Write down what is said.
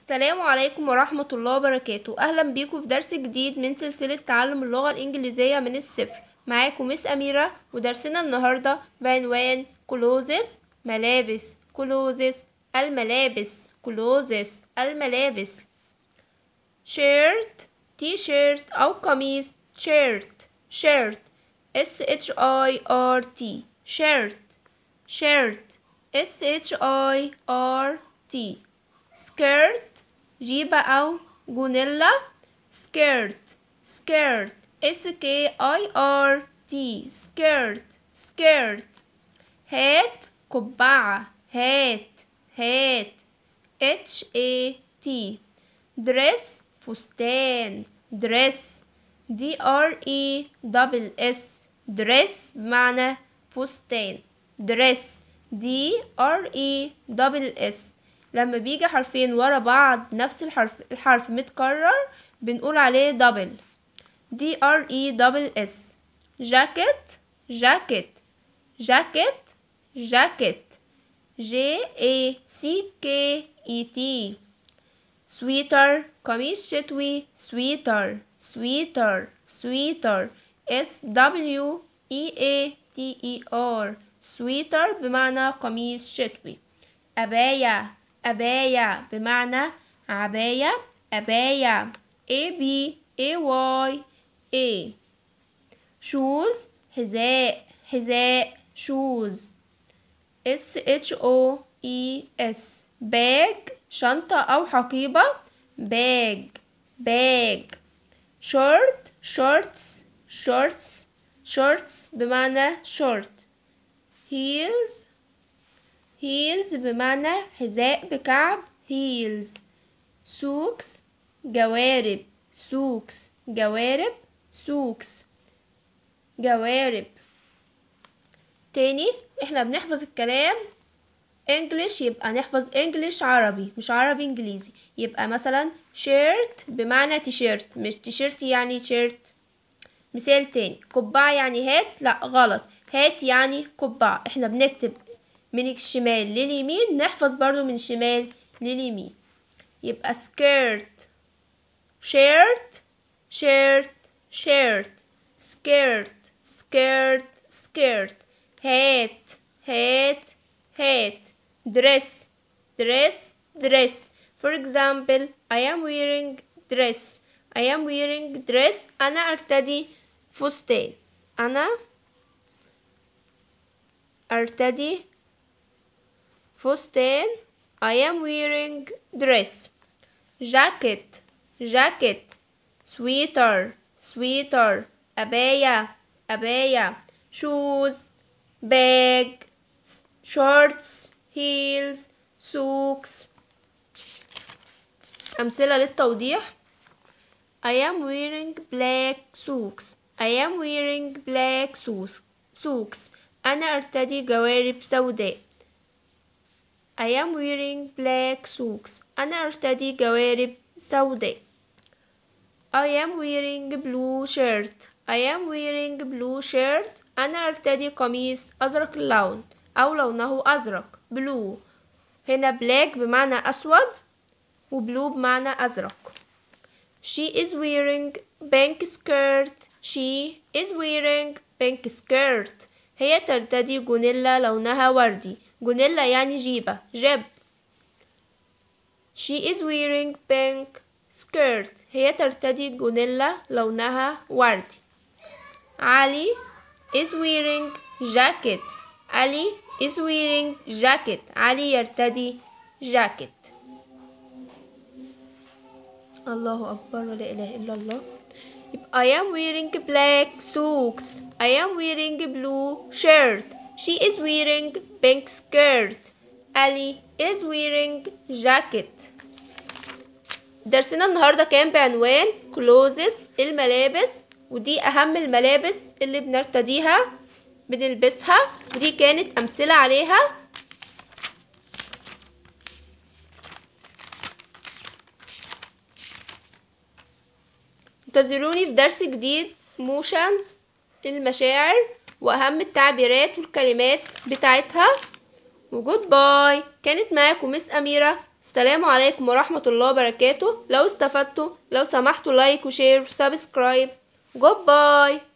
السلام عليكم ورحمة الله وبركاته أهلا بيكم في درس جديد من سلسلة تعلم اللغة الإنجليزية من الصفر معاكم مس أميرة ودرسنا النهاردة بعنوان كلوزس ملابس كلوزس الملابس كلوزس الملابس شيرت تي شيرت أو قميص شيرت شيرت S H I R T شيرت شيرت S H I R T سكيرت جيبة أو جونيلا سكيرت سكيرت اس كي اي ار تي سكيرت سكيرت هات قبعة هات هات اتش اي تي دريس فستان دريس دي ار اي دبل اس دريس بمعنى فستان دريس دي ار اي دبل اس لما بيجي حرفين ورا بعض نفس الحرف الحرف متكرر بنقول عليه دبل دي ار اي دبل اس جاكيت جاكيت جاكيت جاكيت جي اي سي كي اي تي سويتر قميص شتوي سويتر سويتر سويتر اس دبليو اي اي تي اي ار سويتر بمعنى قميص شتوي أباية أباية بمعنى عباية أباية A B A Y A شوز حذاء حذاء شوز S H O E S باج شنطة أو حقيبة باج باج شورت شورتس شورتس شورتس بمعنى شورت هيلز هيلز بمعنى حذاء بكعب هيلز سوكس جوارب سوكس جوارب سوكس جوارب تاني احنا بنحفظ الكلام انجلش يبقى نحفظ انجلش عربي مش عربي انجليزي يبقى مثلا شيرت بمعنى تيشيرت مش تيشيرت يعني شيرت مثال تاني قبعة يعني هات لا غلط هات يعني قبعة احنا بنكتب من الشمال لليمين نحفظ برضو من الشمال لليمين يبقى سكيرت شيرت شيرت شيرت سكيرت سكيرت سكيرت هات هات هات دريس دريس دريس for example I am wearing dress I am wearing dress أنا أرتدي فستان أنا أرتدي Fustan. I am wearing dress. Jacket. Jacket. Sweater. Sweater. Abaya. Abaya. Shoes. Bag. Shorts. heels socks أمثلة للتوضيح I am wearing black socks I am wearing black socks socks أنا أرتدي جوارب سوداء I am wearing black socks and أرتدي جوارب سوداء. I am wearing blue shirt. I am wearing blue shirt. أنا أرتدي قميص أزرق اللون أو لونه أزرق blue. هنا black بمعنى أسود وبلو بمعنى أزرق. She is wearing pink skirt. She is wearing pink skirt. هي ترتدي جونيلا لونها وردي. جونيلا يعني جيبة جيب She is wearing pink skirt هي ترتدي جونيلا لونها وردي علي is wearing jacket علي is wearing jacket علي يرتدي jacket الله أكبر ولا إله إلا الله I am wearing black socks I am wearing blue shirt She is wearing pink skirt. Ali is wearing jacket. درسنا النهاردة كان بعنوان كلوزز الملابس ودي أهم الملابس اللي بنرتديها بنلبسها ودي كانت أمثلة عليها انتظروني في درس جديد موشنز المشاعر واهم التعبيرات والكلمات بتاعتها وجود باي كانت معاكم مس اميره السلام عليكم ورحمه الله وبركاته لو استفدتوا لو سمحتوا لايك وشير وسبسكرايب جود باي